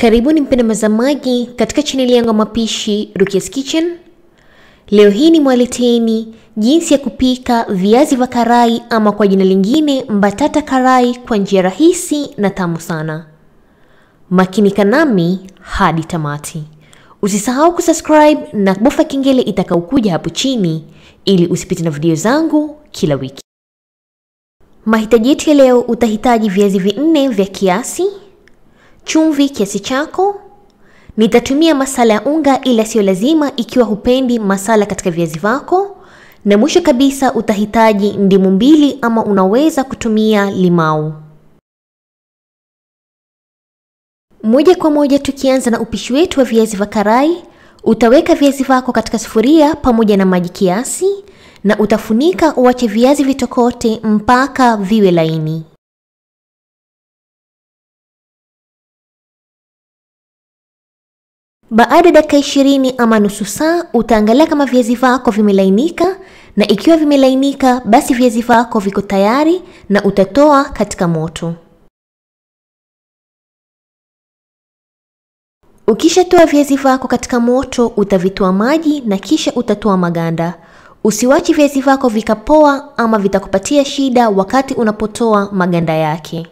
Karibuni mpenda mazamaji katika chaneli yangu ya mapishi Rukia's Kitchen. Leo hii ni mwaleteni jinsi ya kupika viazi vya karai ama kwa jina lingine mbatata karai kwa njia rahisi na tamu sana. Makinika nami hadi tamati. Usisahau kusubscribe na bofa kengele itakaokuja hapo chini ili usipite na video zangu kila wiki. Mahitaji yetu leo, utahitaji viazi vinne vya kiasi chumvi kiasi chako. Nitatumia masala ya unga ila siyo lazima ikiwa hupendi masala katika viazi vako. Na mwisho kabisa utahitaji ndimu mbili ama unaweza kutumia limau. Moja kwa moja tukianza na upishi wetu wa viazi vya karai, utaweka viazi vako katika sufuria pamoja na maji kiasi na utafunika uache viazi vitokote mpaka viwe laini. Baada ya dakika ishirini ama nusu saa utaangalia kama viazi vyako vimelainika, na ikiwa vimelainika, basi viazi vyako viko tayari na utatoa katika moto. Ukishatoa viazi vyako katika moto, utavitoa maji na kisha utatoa maganda. usiwachi viazi vyako vikapoa ama vitakupatia shida wakati unapotoa maganda yake.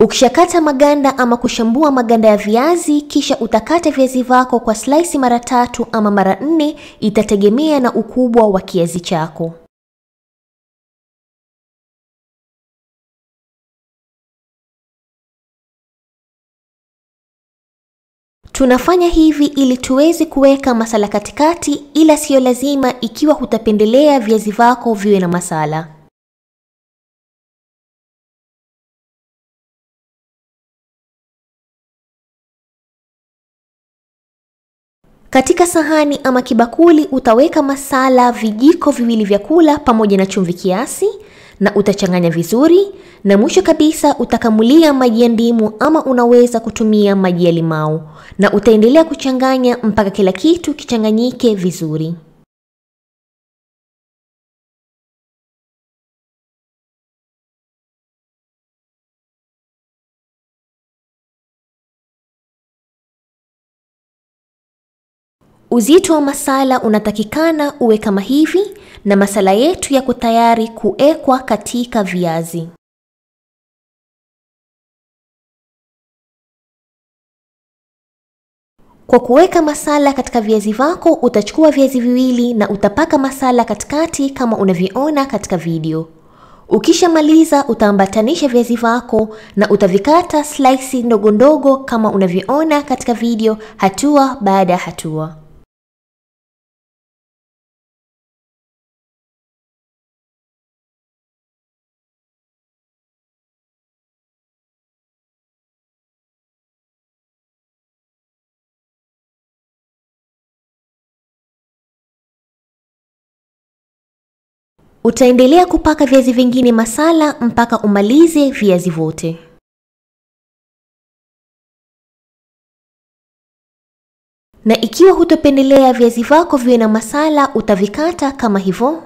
Ukishakata maganda ama kushambua maganda ya viazi, kisha utakata viazi vyako kwa slice mara tatu ama mara nne, itategemea na ukubwa wa kiazi chako. Tunafanya hivi ili tuweze kuweka masala katikati, ila siyo lazima ikiwa hutapendelea viazi vyako viwe na masala. Katika sahani ama kibakuli utaweka masala vijiko viwili vya kula pamoja na chumvi kiasi na utachanganya vizuri, na mwisho kabisa utakamulia maji ya ndimu ama unaweza kutumia maji ya limau, na utaendelea kuchanganya mpaka kila kitu kichanganyike vizuri. Uzito wa masala unatakikana uwe kama hivi na masala yetu yako tayari kuekwa katika viazi. Kwa kuweka masala katika viazi vako, utachukua viazi viwili na utapaka masala katikati kama unavyoona katika video. Ukishamaliza utaambatanisha viazi vako na utavikata slice ndogo ndogo kama unavyoona katika video, hatua baada ya hatua. Utaendelea kupaka viazi vingine masala mpaka umalize viazi vyote. Na ikiwa hutopendelea viazi vako viwe na masala, utavikata kama hivyo.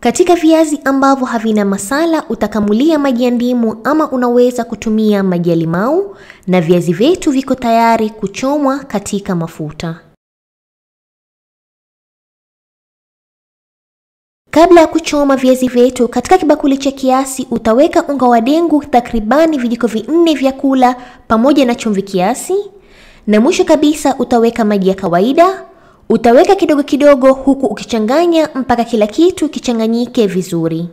Katika viazi ambavyo havina masala utakamulia maji ya ndimu ama unaweza kutumia maji ya limau na viazi vyetu viko tayari kuchomwa katika mafuta. Kabla ya kuchoma viazi vyetu, katika kibakuli cha kiasi utaweka unga wa dengu takribani vijiko vinne vya kula pamoja na chumvi kiasi, na mwisho kabisa utaweka maji ya kawaida. Utaweka kidogo kidogo, huku ukichanganya mpaka kila kitu kichanganyike vizuri.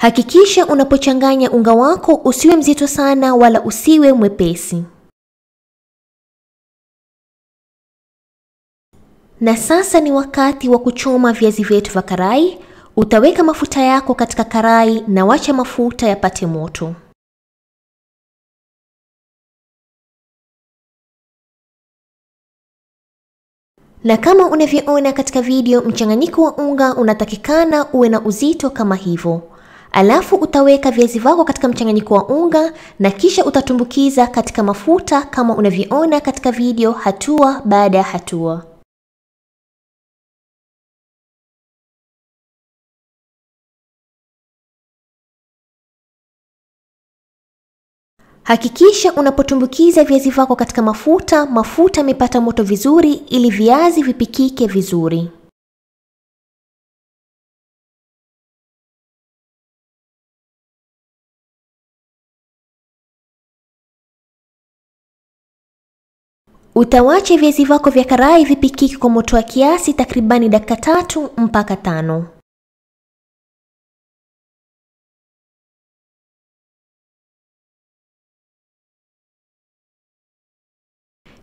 Hakikisha unapochanganya unga wako usiwe mzito sana wala usiwe mwepesi. Na sasa ni wakati wa kuchoma viazi vyetu vya karai. Utaweka mafuta yako katika karai na wacha mafuta yapate moto. Na kama unavyoona katika video, mchanganyiko wa unga unatakikana uwe na uzito kama hivyo. Alafu utaweka viazi vyako katika mchanganyiko wa unga na kisha utatumbukiza katika mafuta kama unavyoona katika video hatua baada ya hatua. Hakikisha unapotumbukiza viazi vyako katika mafuta, mafuta yamepata moto vizuri ili viazi vipikike vizuri. Utawache viazi vyako vya karai vipikike kwa moto wa kiasi takribani dakika tatu mpaka tano.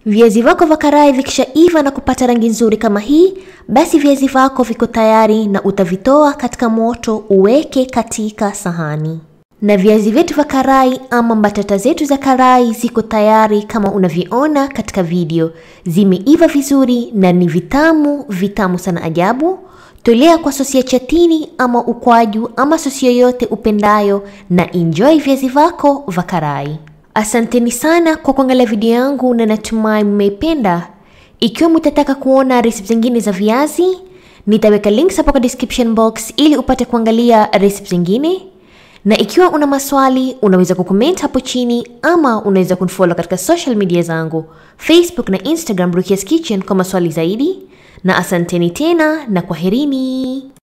Viazi vyako vya karai vikishaiva na kupata rangi nzuri kama hii, basi viazi vyako viko tayari na utavitoa katika moto uweke katika sahani. Na viazi vyetu vya karai ama mbatata zetu za karai ziko tayari kama unavyoona katika video. Zimeiva vizuri na ni vitamu vitamu sana ajabu. Tolea kwa sosi ya chatini ama ukwaju ama sosi yoyote upendayo na enjoy viazi vako vya karai. Asanteni sana kwa kuangalia video yangu na natumai mmeipenda. Ikiwa mtataka kuona recipe zingine za viazi, nitaweka links hapo kwa description box ili upate kuangalia recipe zingine na ikiwa una maswali unaweza kukoment hapo chini ama unaweza kunifollow katika social media zangu Facebook na Instagram Rukia's Kitchen kwa maswali zaidi, na asanteni tena na kwaherini.